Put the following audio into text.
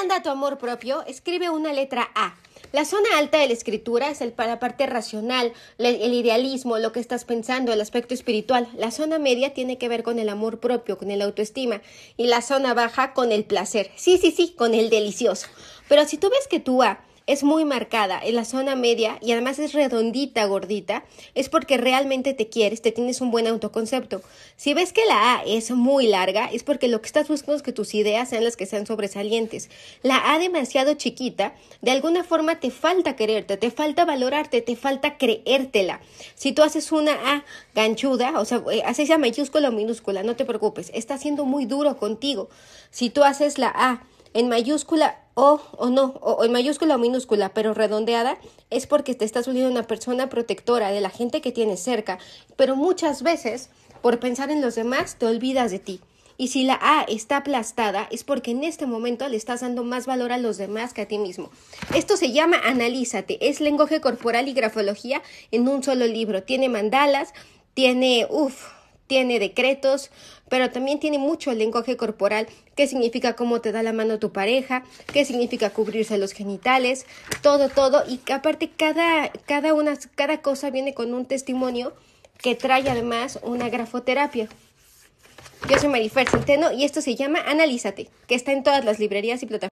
anda tu amor propio? Escribe una letra A. La zona alta de la escritura es el, la parte racional, el idealismo, lo que estás pensando, el aspecto espiritual. La zona media tiene que ver con el amor propio, con el autoestima. Y la zona baja con el placer. Sí, sí, sí, con el delicioso. Pero si tú ves que tú A es muy marcada en la zona media y además es redondita, gordita, es porque realmente te quieres, te tienes un buen autoconcepto. Si ves que la A es muy larga, es porque lo que estás buscando es que tus ideas sean las que sean sobresalientes. La A demasiado chiquita, de alguna forma te falta quererte, te falta valorarte, te falta creértela. Si tú haces una A ganchuda, o sea, eh, haces ya mayúscula o minúscula, no te preocupes, está siendo muy duro contigo. Si tú haces la A en mayúscula, o, o no, o, en mayúscula o minúscula, pero redondeada, es porque te estás volviendo una persona protectora de la gente que tienes cerca. Pero muchas veces, por pensar en los demás, te olvidas de ti. Y si la A está aplastada, es porque en este momento le estás dando más valor a los demás que a ti mismo. Esto se llama Analízate, es lenguaje corporal y grafología en un solo libro. Tiene mandalas, tiene, uff, tiene decretos, pero también tiene mucho el lenguaje corporal, qué significa cómo te da la mano tu pareja, qué significa cubrirse los genitales, todo, todo, y aparte cada, cada, una, cada cosa viene con un testimonio que trae además una grafoterapia. Yo soy Marifer Centeno y esto se llama Analízate, que está en todas las librerías y plataformas.